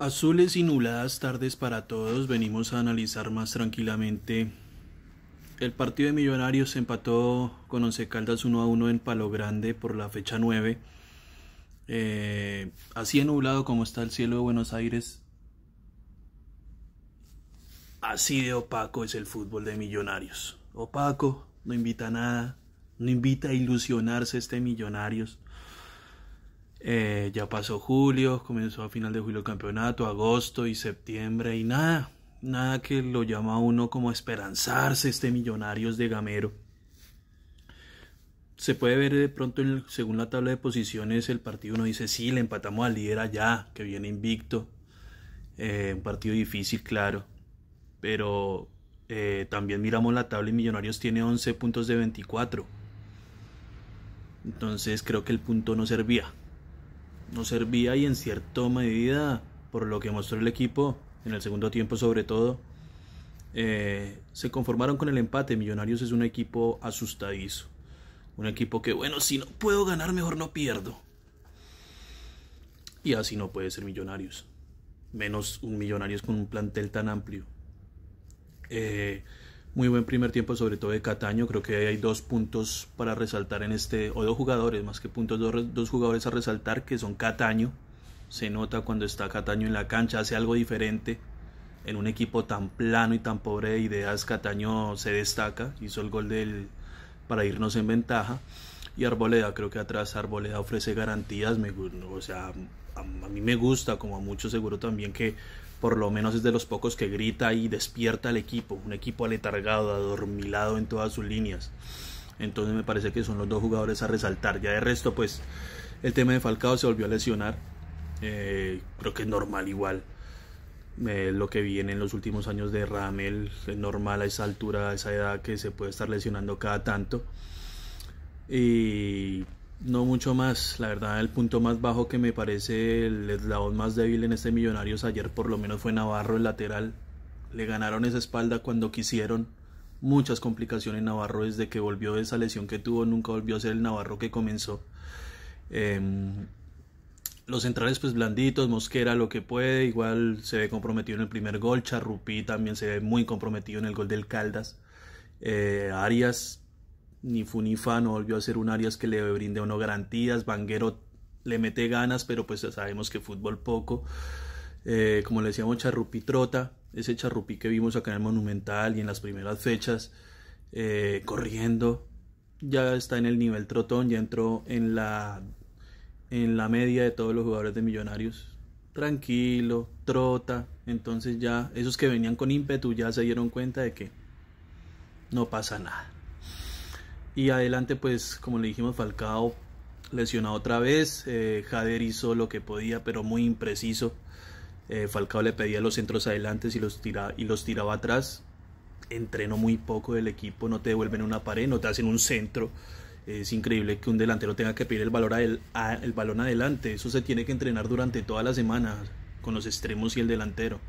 Azules y nubladas tardes para todos. Venimos a analizar más tranquilamente. El partido de Millonarios empató con Once Caldas 1 a 1 en Palo Grande por la fecha 9. Eh, así de nublado como está el cielo de Buenos Aires, así de opaco es el fútbol de Millonarios. Opaco, no invita a nada, no invita a ilusionarse este Millonarios. Eh, ya pasó julio, comenzó a final de julio el campeonato, agosto y septiembre y nada, nada que lo llama a uno como esperanzarse este Millonarios de Gamero. Se puede ver de pronto según la tabla de posiciones el partido uno dice sí, le empatamos al líder allá, que viene invicto. Eh, un partido difícil, claro. Pero eh, también miramos la tabla y Millonarios tiene 11 puntos de 24. Entonces creo que el punto no servía. No servía y en cierta medida, por lo que mostró el equipo en el segundo tiempo sobre todo, eh, se conformaron con el empate. Millonarios es un equipo asustadizo. Un equipo que, bueno, si no puedo ganar, mejor no pierdo. Y así no puede ser Millonarios. Menos un Millonarios con un plantel tan amplio. Eh, muy buen primer tiempo, sobre todo de Cataño. Creo que hay dos puntos para resaltar en este, o dos jugadores, más que puntos, dos, jugadores a resaltar, que son Cataño. Se nota cuando está Cataño en la cancha, hace algo diferente. En un equipo tan plano y tan pobre de ideas, Cataño se destaca. Hizo el gol del, para irnos en ventaja. Y Arboleda, creo que atrás Arboleda ofrece garantías. Me, o sea, a, a mí me gusta, como a muchos seguro también, que por lo menos es de los pocos que grita y despierta al equipo, un equipo aletargado, adormilado en todas sus líneas. Entonces me parece que son los dos jugadores a resaltar. Ya de resto, pues el tema de Falcao se volvió a lesionar. Eh, creo que es normal igual. Eh, lo que viene en los últimos años de Ramel, es normal a esa altura, a esa edad que se puede estar lesionando cada tanto. Y no mucho más, la verdad el punto más bajo que me parece el eslabón más débil en este Millonarios ayer por lo menos fue Navarro el lateral. Le ganaron esa espalda cuando quisieron. Muchas complicaciones Navarro desde que volvió de esa lesión que tuvo, nunca volvió a ser el Navarro que comenzó. Em, los centrales pues blanditos, Mosquera lo que puede, igual se ve comprometido en el primer gol, Charrupí también se ve muy comprometido en el gol del Caldas. Eh, Arias ni Funifa no volvió a ser un Arias que le brinde no garantías, Vanguero le mete ganas, pero pues sabemos que fútbol poco. Eh, como le decíamos, Charrupi trota, ese Charrupi que vimos acá en el Monumental y en las primeras fechas, eh, corriendo, ya está en el nivel trotón, ya entró en la, en la media de todos los jugadores de Millonarios. Tranquilo, trota, entonces ya esos que venían con ímpetu ya se dieron cuenta de que no pasa nada. Y adelante, pues, como le dijimos, Falcao lesionado otra vez. Eh, Jader hizo lo que podía, pero muy impreciso. Eh, Falcao le pedía los centros adelante y los, y los tiraba atrás. Entrenó muy poco del equipo, no te devuelven una pared, no te hacen un centro. Es increíble que un delantero tenga que pedir el, valor el, balón adelante. Eso se tiene que entrenar durante toda la semana con los extremos y el delantero.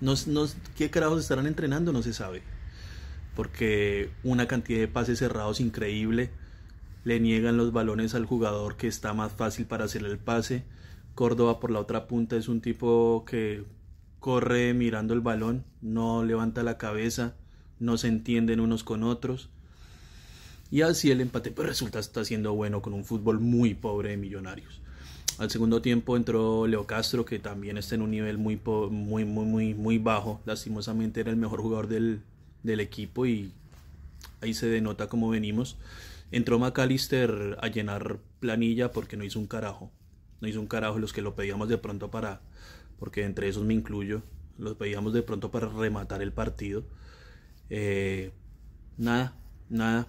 Nos, nos, ¿Qué carajos estarán entrenando? No se sabe porque una cantidad de pases cerrados increíble, le niegan los balones al jugador que está más fácil para hacer el pase. Córdoba por la otra punta es un tipo que corre mirando el balón, no levanta la cabeza, no se entienden unos con otros. Y así el empate pero pues resulta está siendo bueno con un fútbol muy pobre de Millonarios. Al segundo tiempo entró Leo Castro, que también está en un nivel muy, muy, muy, muy, muy bajo. Lastimosamente era el mejor jugador del, del equipo y ahí se denota cómo venimos. Entró McAllister a llenar planilla porque no hizo un carajo. No hizo un carajo los que lo pedíamos de pronto para, porque entre esos me incluyo, los pedíamos de pronto para rematar el partido. Eh, nada, nada.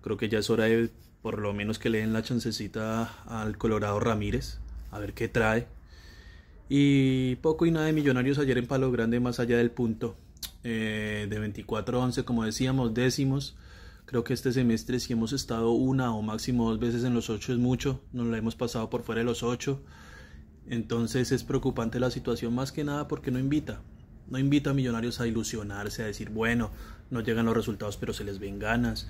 Creo que ya es hora de por lo menos que le den la chancecita al Colorado Ramírez, a ver qué trae. Y poco y nada de millonarios ayer en Palo Grande, más allá del punto. Eh, de 24 11, como decíamos, décimos. Creo que este semestre si hemos estado una o máximo dos veces en los ocho es mucho, No la hemos pasado por fuera de los ocho Entonces es preocupante la situación más que nada porque no invita. No invita a millonarios a ilusionarse, a decir, bueno, no llegan los resultados pero se les ven ganas.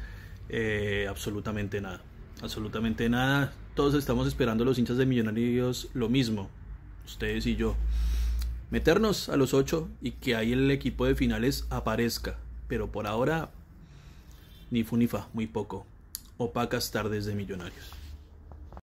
Eh, absolutamente nada. Absolutamente nada. Todos estamos esperando los hinchas de millonarios lo mismo. Ustedes y yo meternos a los ocho y que ahí el equipo de finales aparezca. Pero por ahora, ni funifa, muy poco. Opacas tardes de millonarios.